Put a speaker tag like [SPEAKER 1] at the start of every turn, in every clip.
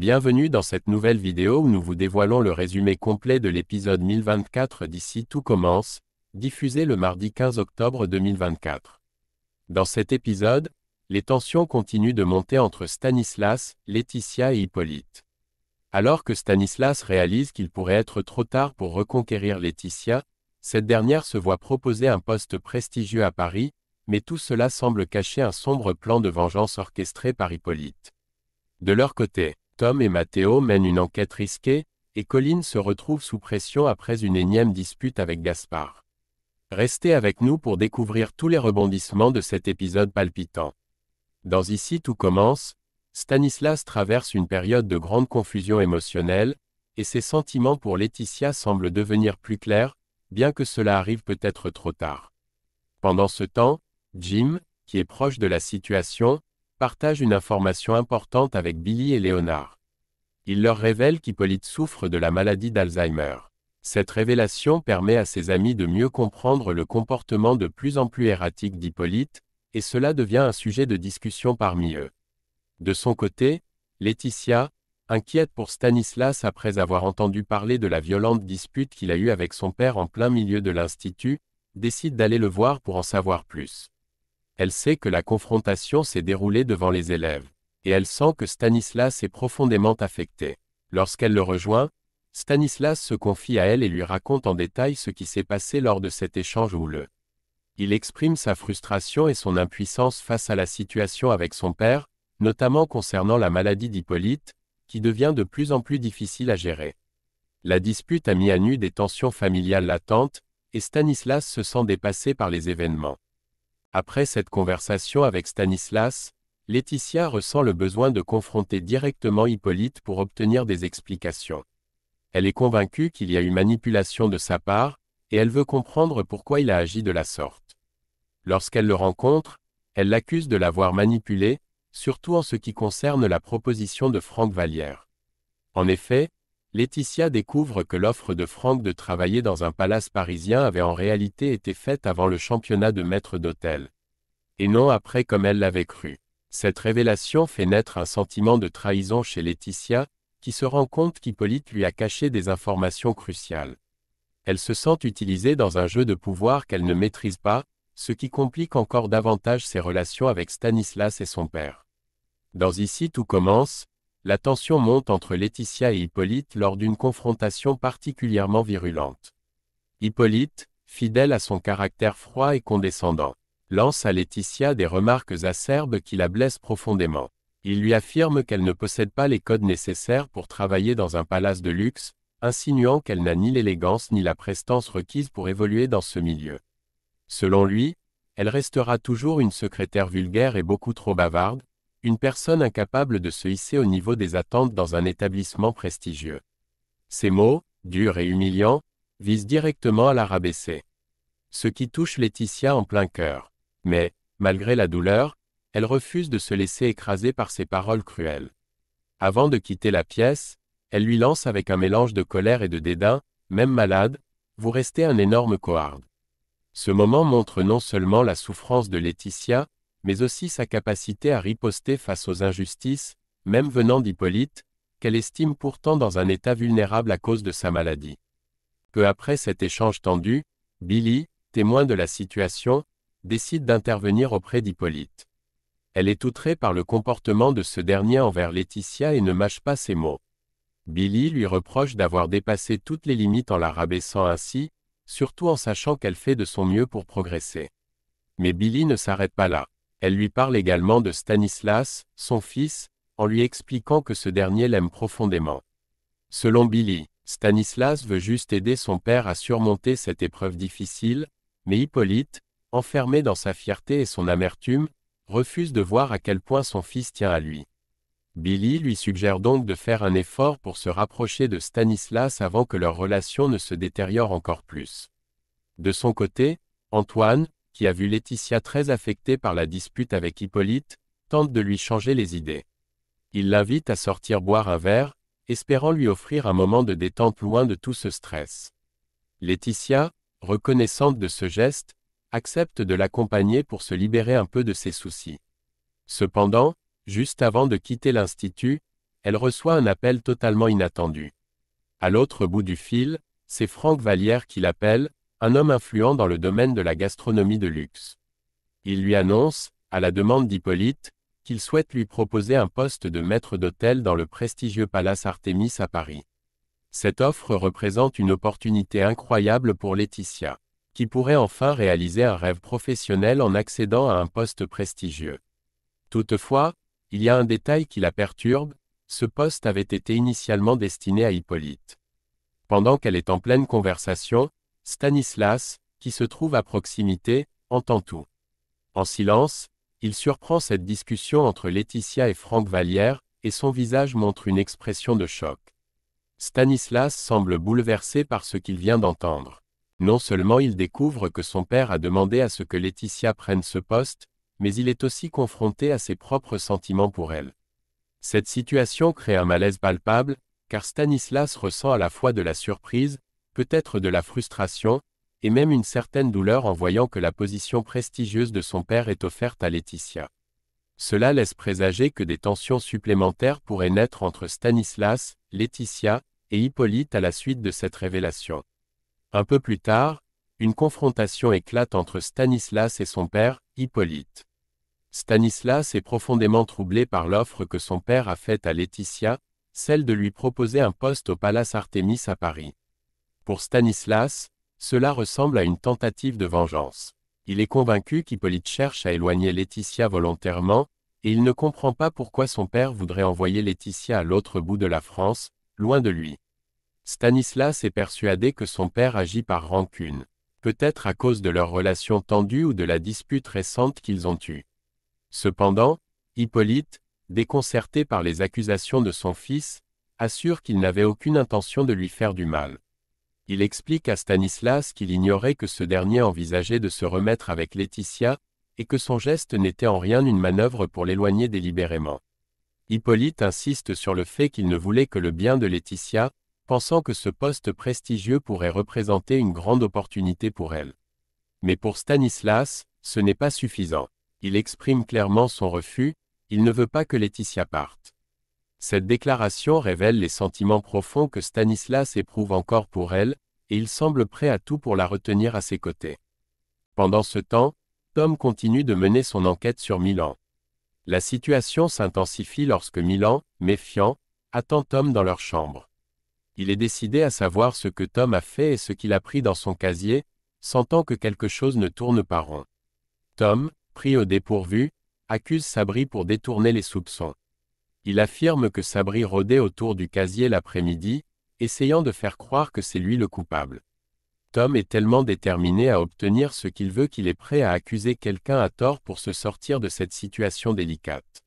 [SPEAKER 1] Bienvenue dans cette nouvelle vidéo où nous vous dévoilons le résumé complet de l'épisode 1024 d'ici tout commence, diffusé le mardi 15 octobre 2024. Dans cet épisode, les tensions continuent de monter entre Stanislas, Laetitia et Hippolyte. Alors que Stanislas réalise qu'il pourrait être trop tard pour reconquérir Laetitia, cette dernière se voit proposer un poste prestigieux à Paris, mais tout cela semble cacher un sombre plan de vengeance orchestré par Hippolyte. De leur côté, Tom et Matteo mènent une enquête risquée, et Colline se retrouve sous pression après une énième dispute avec Gaspard. Restez avec nous pour découvrir tous les rebondissements de cet épisode palpitant. Dans Ici tout commence, Stanislas traverse une période de grande confusion émotionnelle, et ses sentiments pour Laetitia semblent devenir plus clairs, bien que cela arrive peut-être trop tard. Pendant ce temps, Jim, qui est proche de la situation, partage une information importante avec Billy et Léonard. Il leur révèle qu'Hippolyte souffre de la maladie d'Alzheimer. Cette révélation permet à ses amis de mieux comprendre le comportement de plus en plus erratique d'Hippolyte, et cela devient un sujet de discussion parmi eux. De son côté, Laetitia, inquiète pour Stanislas après avoir entendu parler de la violente dispute qu'il a eue avec son père en plein milieu de l'institut, décide d'aller le voir pour en savoir plus. Elle sait que la confrontation s'est déroulée devant les élèves, et elle sent que Stanislas est profondément affecté. Lorsqu'elle le rejoint, Stanislas se confie à elle et lui raconte en détail ce qui s'est passé lors de cet échange houleux. Il exprime sa frustration et son impuissance face à la situation avec son père, notamment concernant la maladie d'Hippolyte, qui devient de plus en plus difficile à gérer. La dispute a mis à nu des tensions familiales latentes, et Stanislas se sent dépassé par les événements. Après cette conversation avec Stanislas, Laetitia ressent le besoin de confronter directement Hippolyte pour obtenir des explications. Elle est convaincue qu'il y a eu manipulation de sa part, et elle veut comprendre pourquoi il a agi de la sorte. Lorsqu'elle le rencontre, elle l'accuse de l'avoir manipulé, surtout en ce qui concerne la proposition de Franck Vallière. En effet, Laetitia découvre que l'offre de Franck de travailler dans un palace parisien avait en réalité été faite avant le championnat de maître d'hôtel. Et non après comme elle l'avait cru. Cette révélation fait naître un sentiment de trahison chez Laetitia, qui se rend compte qu'Hippolyte lui a caché des informations cruciales. Elle se sent utilisée dans un jeu de pouvoir qu'elle ne maîtrise pas, ce qui complique encore davantage ses relations avec Stanislas et son père. Dans Ici tout commence, la tension monte entre Laetitia et Hippolyte lors d'une confrontation particulièrement virulente. Hippolyte, fidèle à son caractère froid et condescendant, lance à Laetitia des remarques acerbes qui la blessent profondément. Il lui affirme qu'elle ne possède pas les codes nécessaires pour travailler dans un palace de luxe, insinuant qu'elle n'a ni l'élégance ni la prestance requise pour évoluer dans ce milieu. Selon lui, elle restera toujours une secrétaire vulgaire et beaucoup trop bavarde, une personne incapable de se hisser au niveau des attentes dans un établissement prestigieux. Ces mots, durs et humiliants, visent directement à la rabaisser. Ce qui touche Laetitia en plein cœur. Mais, malgré la douleur, elle refuse de se laisser écraser par ces paroles cruelles. Avant de quitter la pièce, elle lui lance avec un mélange de colère et de dédain, même malade, vous restez un énorme coarde. Ce moment montre non seulement la souffrance de Laetitia, mais aussi sa capacité à riposter face aux injustices, même venant d'Hippolyte, qu'elle estime pourtant dans un état vulnérable à cause de sa maladie. Peu après cet échange tendu, Billy, témoin de la situation, décide d'intervenir auprès d'Hippolyte. Elle est outrée par le comportement de ce dernier envers Laetitia et ne mâche pas ses mots. Billy lui reproche d'avoir dépassé toutes les limites en la rabaissant ainsi, surtout en sachant qu'elle fait de son mieux pour progresser. Mais Billy ne s'arrête pas là. Elle lui parle également de Stanislas, son fils, en lui expliquant que ce dernier l'aime profondément. Selon Billy, Stanislas veut juste aider son père à surmonter cette épreuve difficile, mais Hippolyte, enfermé dans sa fierté et son amertume, refuse de voir à quel point son fils tient à lui. Billy lui suggère donc de faire un effort pour se rapprocher de Stanislas avant que leur relation ne se détériore encore plus. De son côté, Antoine, qui a vu Laetitia très affectée par la dispute avec Hippolyte, tente de lui changer les idées. Il l'invite à sortir boire un verre, espérant lui offrir un moment de détente loin de tout ce stress. Laetitia, reconnaissante de ce geste, accepte de l'accompagner pour se libérer un peu de ses soucis. Cependant, juste avant de quitter l'institut, elle reçoit un appel totalement inattendu. À l'autre bout du fil, c'est Franck Vallière qui l'appelle, un homme influent dans le domaine de la gastronomie de luxe. Il lui annonce, à la demande d'Hippolyte, qu'il souhaite lui proposer un poste de maître d'hôtel dans le prestigieux palace Artemis à Paris. Cette offre représente une opportunité incroyable pour Laetitia, qui pourrait enfin réaliser un rêve professionnel en accédant à un poste prestigieux. Toutefois, il y a un détail qui la perturbe, ce poste avait été initialement destiné à Hippolyte. Pendant qu'elle est en pleine conversation, Stanislas, qui se trouve à proximité, entend tout. En silence, il surprend cette discussion entre Laetitia et Franck Vallière, et son visage montre une expression de choc. Stanislas semble bouleversé par ce qu'il vient d'entendre. Non seulement il découvre que son père a demandé à ce que Laetitia prenne ce poste, mais il est aussi confronté à ses propres sentiments pour elle. Cette situation crée un malaise palpable, car Stanislas ressent à la fois de la surprise, peut-être de la frustration, et même une certaine douleur en voyant que la position prestigieuse de son père est offerte à Laetitia. Cela laisse présager que des tensions supplémentaires pourraient naître entre Stanislas, Laetitia et Hippolyte à la suite de cette révélation. Un peu plus tard, une confrontation éclate entre Stanislas et son père, Hippolyte. Stanislas est profondément troublé par l'offre que son père a faite à Laetitia, celle de lui proposer un poste au Palace Artemis à Paris. Pour Stanislas, cela ressemble à une tentative de vengeance. Il est convaincu qu'Hippolyte cherche à éloigner Laetitia volontairement, et il ne comprend pas pourquoi son père voudrait envoyer Laetitia à l'autre bout de la France, loin de lui. Stanislas est persuadé que son père agit par rancune, peut-être à cause de leur relation tendue ou de la dispute récente qu'ils ont eue. Cependant, Hippolyte, déconcerté par les accusations de son fils, assure qu'il n'avait aucune intention de lui faire du mal. Il explique à Stanislas qu'il ignorait que ce dernier envisageait de se remettre avec Laetitia, et que son geste n'était en rien une manœuvre pour l'éloigner délibérément. Hippolyte insiste sur le fait qu'il ne voulait que le bien de Laetitia, pensant que ce poste prestigieux pourrait représenter une grande opportunité pour elle. Mais pour Stanislas, ce n'est pas suffisant. Il exprime clairement son refus, il ne veut pas que Laetitia parte. Cette déclaration révèle les sentiments profonds que Stanislas éprouve encore pour elle, et il semble prêt à tout pour la retenir à ses côtés. Pendant ce temps, Tom continue de mener son enquête sur Milan. La situation s'intensifie lorsque Milan, méfiant, attend Tom dans leur chambre. Il est décidé à savoir ce que Tom a fait et ce qu'il a pris dans son casier, sentant que quelque chose ne tourne pas rond. Tom, pris au dépourvu, accuse Sabri pour détourner les soupçons. Il affirme que Sabri rôdait autour du casier l'après-midi, essayant de faire croire que c'est lui le coupable. Tom est tellement déterminé à obtenir ce qu'il veut qu'il est prêt à accuser quelqu'un à tort pour se sortir de cette situation délicate.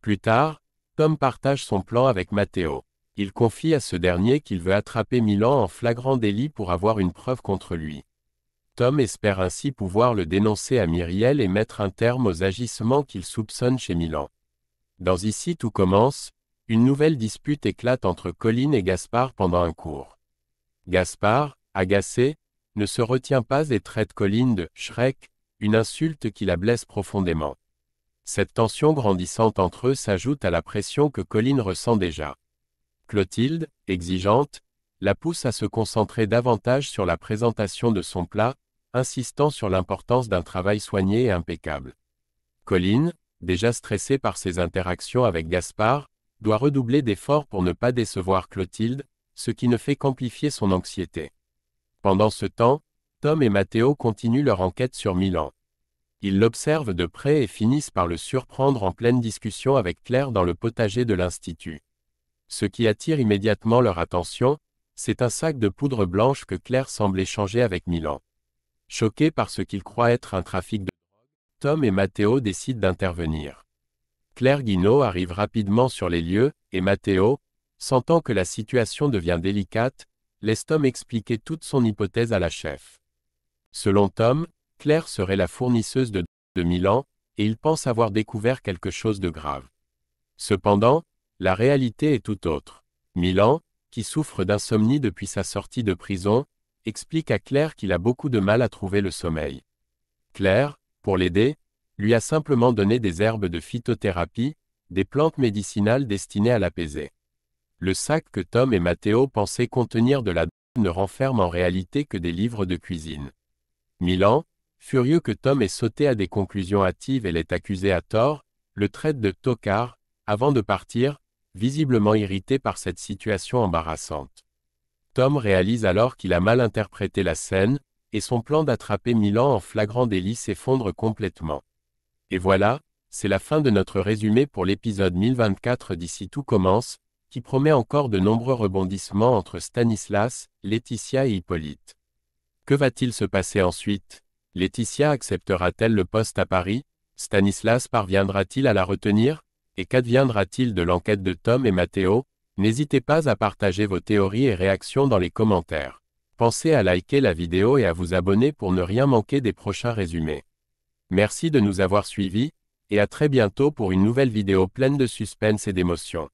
[SPEAKER 1] Plus tard, Tom partage son plan avec Matteo. Il confie à ce dernier qu'il veut attraper Milan en flagrant délit pour avoir une preuve contre lui. Tom espère ainsi pouvoir le dénoncer à Myriel et mettre un terme aux agissements qu'il soupçonne chez Milan. Dans Ici tout commence, une nouvelle dispute éclate entre Colline et Gaspard pendant un cours. Gaspard, agacé, ne se retient pas et traite Colline de Shrek, une insulte qui la blesse profondément. Cette tension grandissante entre eux s'ajoute à la pression que Colline ressent déjà. Clotilde, exigeante, la pousse à se concentrer davantage sur la présentation de son plat, insistant sur l'importance d'un travail soigné et impeccable. Colline, déjà stressé par ses interactions avec Gaspard, doit redoubler d'efforts pour ne pas décevoir Clotilde, ce qui ne fait qu'amplifier son anxiété. Pendant ce temps, Tom et Matteo continuent leur enquête sur Milan. Ils l'observent de près et finissent par le surprendre en pleine discussion avec Claire dans le potager de l'Institut. Ce qui attire immédiatement leur attention, c'est un sac de poudre blanche que Claire semble échanger avec Milan. Choqué par ce qu'il croit être un trafic de Tom et Matteo décident d'intervenir. Claire Guinot arrive rapidement sur les lieux, et Matteo, sentant que la situation devient délicate, laisse Tom expliquer toute son hypothèse à la chef. Selon Tom, Claire serait la fournisseuse de, de Milan, et il pense avoir découvert quelque chose de grave. Cependant, la réalité est tout autre. Milan, qui souffre d'insomnie depuis sa sortie de prison, explique à Claire qu'il a beaucoup de mal à trouver le sommeil. Claire, pour l'aider, lui a simplement donné des herbes de phytothérapie, des plantes médicinales destinées à l'apaiser. Le sac que Tom et Matteo pensaient contenir de la drogue ne renferme en réalité que des livres de cuisine. Milan, furieux que Tom ait sauté à des conclusions hâtives et l'ait accusé à tort, le traite de tocard, avant de partir, visiblement irrité par cette situation embarrassante. Tom réalise alors qu'il a mal interprété la scène, et son plan d'attraper Milan en flagrant délit s'effondre complètement. Et voilà, c'est la fin de notre résumé pour l'épisode 1024 d'ici tout commence, qui promet encore de nombreux rebondissements entre Stanislas, Laetitia et Hippolyte. Que va-t-il se passer ensuite Laetitia acceptera-t-elle le poste à Paris Stanislas parviendra-t-il à la retenir Et qu'adviendra-t-il de l'enquête de Tom et Matteo N'hésitez pas à partager vos théories et réactions dans les commentaires. Pensez à liker la vidéo et à vous abonner pour ne rien manquer des prochains résumés. Merci de nous avoir suivis, et à très bientôt pour une nouvelle vidéo pleine de suspense et d'émotions.